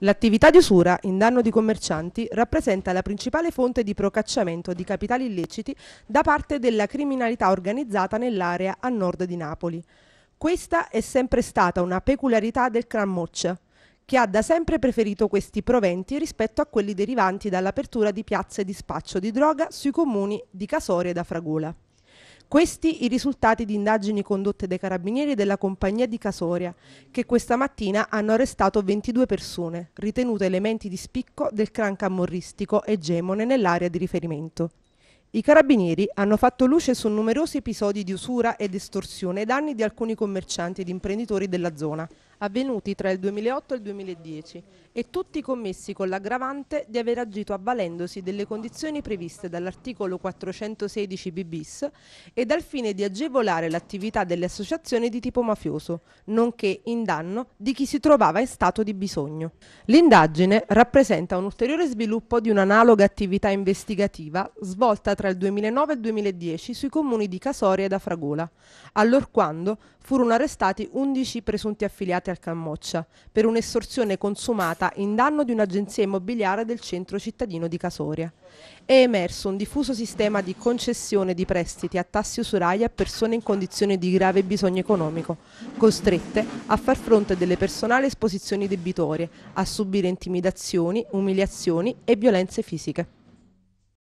L'attività di usura in danno di commercianti rappresenta la principale fonte di procacciamento di capitali illeciti da parte della criminalità organizzata nell'area a nord di Napoli. Questa è sempre stata una peculiarità del Clan Moccia, che ha da sempre preferito questi proventi rispetto a quelli derivanti dall'apertura di piazze di spaccio di droga sui comuni di Casoria e da Fragola. Questi i risultati di indagini condotte dai carabinieri della compagnia di Casoria, che questa mattina hanno arrestato 22 persone, ritenute elementi di spicco del clan camorristico egemone nell'area di riferimento. I carabinieri hanno fatto luce su numerosi episodi di usura ed estorsione ai danni di alcuni commercianti ed imprenditori della zona, avvenuti tra il 2008 e il 2010 e tutti commessi con l'aggravante di aver agito avvalendosi delle condizioni previste dall'articolo 416 bis e dal fine di agevolare l'attività delle associazioni di tipo mafioso, nonché in danno di chi si trovava in stato di bisogno. L'indagine rappresenta un ulteriore sviluppo di un'analoga attività investigativa svolta tra il 2009 e il 2010 sui comuni di Casoria e da Fragola, allorquando furono arrestati 11 presunti affiliati impiegati al Cammoccia per un'estorsione consumata in danno di un'agenzia immobiliare del centro cittadino di Casoria. È emerso un diffuso sistema di concessione di prestiti a tassi usurai a persone in condizioni di grave bisogno economico, costrette a far fronte delle personali esposizioni debitorie, a subire intimidazioni, umiliazioni e violenze fisiche.